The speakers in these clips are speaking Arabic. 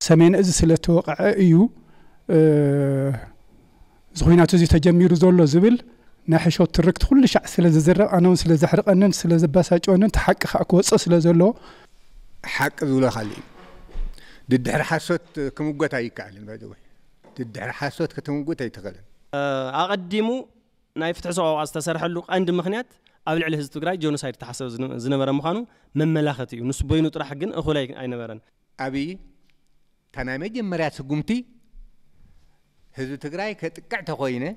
سمين از سلتو قعيو زغيناتو زي تجميرو زولو زبل ناحشو تركت كل شع سلا زرق انا سلا زحرق انا سلا زباساج انا تحق خاكو وصا سلا زولو خالي ضد حاسوت كمقوت هاي كعلن بعد وي ضد حاسوت كتمقوت هاي تغلن اقدمو ناي فتح سوا واس لو عند مخنيات قبل على هزتو جراي جونو سايد تحسب زنبرا مخانو مملاختي ونسبوينو طرح حقن اخو لايك اي نبرا ابي كنامي جمرية سقومتي هذو تقرأي كتقع تخوينة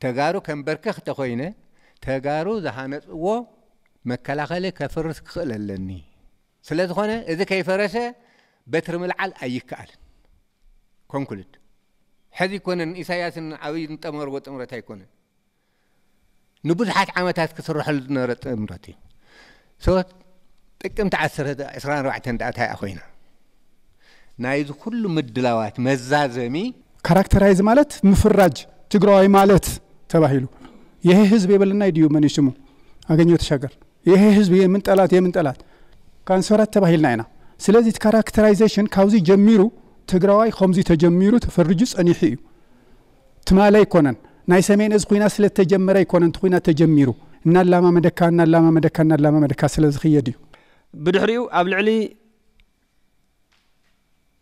تقارو كان بركخ تخوينة تقارو ذهانت وو مكالاخالي كفرس كخل اللني سلات خونة إذا كيف رسى بتر ملعال أي كال كون كلت هذي كون إسايات عويد تمر وتمرت هاي كون نبوزحات عامتات كسر رحل نرت أمرتي سوات تكم تعسر إسران روعتين دعات هاي أخوينا ናይዚ ኩሉ ምድላዋት መዛዘሚ ካራክተራይዝ ማለት ምፍራጅ ትግራዋይ ማለት ተባሂሉ ይሄ ህዝብ የበለና ድዩ መን ስሙ አገኘው ተሻገር ይሄ ህዝብ የምን ጠላት የምን ጠላት ካንሰራት ተባሂልና ኢና ስለዚ እቲ ካራክተራይዜሽን ካብዚ ጀሚሩ ትግራዋይ ከምዚ ተጀሚሩ ተፈርጁ ፀኒሑ እዩ ትማለ ኣይኮነን ናይ ሰሜን እዚ ኩና ስለተጀመረ ኣይኮነን እቲ ኩናት ተጀሚሩ እናላማ መደካ እናላማ መደካ እናላማ መደካ ስለዝክየድ እዩ ብድሕሪኡ ኣብ ልዕሊ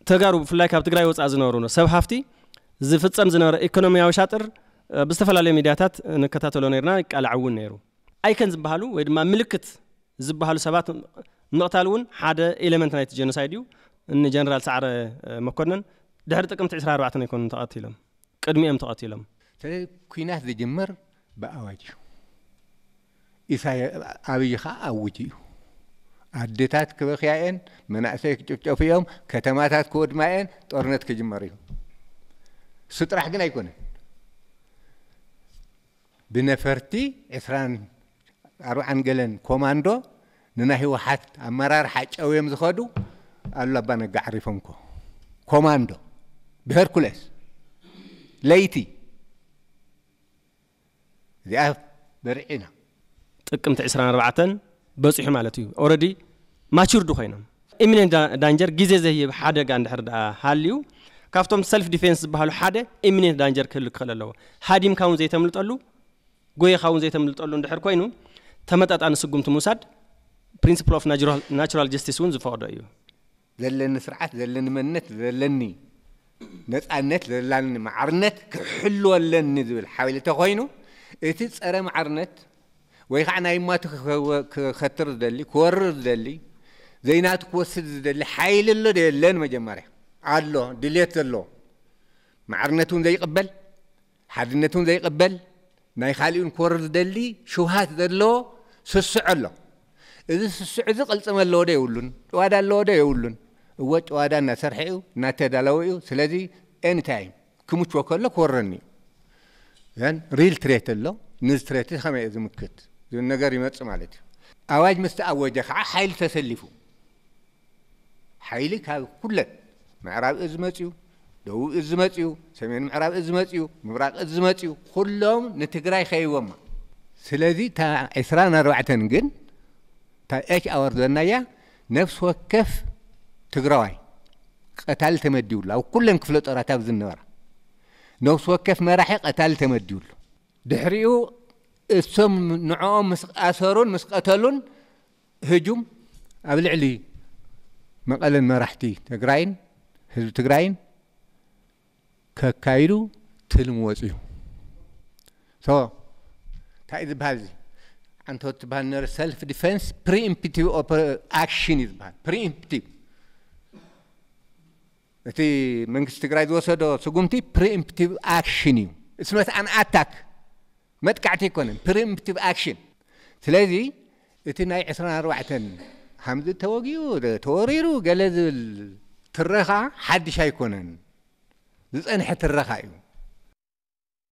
ተጋሩ ብፍላይ ካብ ትግራይ ወፃእ ዝነበሩ ሰብ ሃፍቲ ዝፍፀም ዝነበረ ኢኮኖሚያዊ ሻጥር ብዝተፈላለዩ ሚድያታት ንከታተሎ ነርና ይቃልዕ እውን ነይሩ ኣይከን ዝበሃሉ ወይ ድማ ምልክት ዝበሃሉ ሰባት ምቕታል እውን ሓደ ኤሌመንት ናይቲ ጀኖሳይድ እዩ ንጀነራል ሳዕረ መኮነን ድሕሪ ጥቅምቲ 24 ኣይኮኑ ተቐቲሎም ቅድሚኦም ተቐቲሎም ስለዚ ኩናት ዝጅመር ብኣዋጅ እዩ ኣብይ ከዓ ኣውጅ እዩ ኣዴታት ክበክያየን መናእሰይ ክጭፍጨፍ እዮም ከተማታት ክወድማየን ጦርነት ክጅመር እዩ እሱ ጥራሕ ግን ኣይኮነን ብነፈርቲ ዕስራን ኣርብዓን ገለን ኮማንዶ ንናይ ህወሓት ኣመራርሓ ጨውዮም ዝኸዱ ኣሉ ኣባ ነጋ ዓሪፎም ኮ ኮማንዶ ብሄርኩለስ ለይቲ እዚኣ በሪዒና ጥቅምቲ 24 በፂሑ ማለት እዩ ኦረዲ ማቹርድ ኮይኖም ኢሚነንት ዳንጀር ግዜ ዘይብ ሓደጋ እንድሕር ድኣ ሃልዩ ካብቶም ሰልፍ ዲፌንስ ዝበሃሉ ሓደ ኢሚነንት ዳንጀር ክህል ክኽእል ኣለዎ ሃዲምካ እውን ዘይተምልጠሉ ጎየካ እውን ዘይተምልጠሉ እንድሕር ኮይኑ ተመጣጣኒ ስጉምቲ ምውሳድ ፕሪንስፕል ኦፍ ናራል ጀስቲስ እውን ዝፈቅዶ እዩ ዘለኒ ስርዓት ዘለኒ መንነት ዘለኒ ነፃነት ዘላኒ ማዕርነት ክሕልወለኒ ዝብል ሓቢልተ ኮይኑ እቲ ፀረ ማዕርነት ويخ أنا إما تخو خطر دللي كورر دللي زينات كوسد دللي حيل الله دللي ما جمرة عالله دليت الله معرنتون زي قبل حرنتون زي قبل ما يخالون كورر دللي شو هات دللو سسع الله إذا سسع إذا قلت ما الله ده يقولون وهذا الله ده يقولون وات وهذا نسرحيو نتدلويو سلذي إن تايم كم تشوكل لك ورني يعني ريل تريت الله نز تريت خمسة إذا مكت زون نجار يمتص مالت أواج مستأوج خع حيل تسلفوا حيلك هذا كله معراب إزمتيو دو إزمتيو سمين معراب إزمتيو مبراق إزمتيو كلهم نتجري خيوما سلذي تا إسران أربعة نجن تا إيش أورد النية نفس وكف تجراي قتال تمديول أو كلهم كفلت أرتاب ذنورة نفس وكف ما راح قتال تمديول دحريو እሶም ንዕኦም ምስ ኣሰሩን ምስ ቀተሉን ህጁም ኣብ ልዕሊ መቐለን መራሕቲ ትግራይን ህዝቢ ትግራይን ከካይዱ ትልም ወፅዩ ሶ እንታይ እዩ ዝበሃል እዚ ኣንተወት ዝበሃል ነረ ሰልፍ ዲፌንስ ፕሪኢምፕቲቭ ኣክሽን እዩ ዝበሃል ፕሪኢምፕቲቭ እቲ መንግስቲ ትግራይ ዝወሰዶ ስጉምቲ ፕሪኢምፕቲቭ ኣክሽን እዩ እስመት ኣን ኣታክ መጥቃዕቲ ኣይኮነን ፕሪምፕቲቭ ኣክሽን ስለዚ እቲ ናይ 24 ሓምዚ ተወጊኡ ተወሪሩ ገለ ዝብል ትረኻ ሓድሽ ኣይኮነን ዝፀንሐ ትረኻ እዩ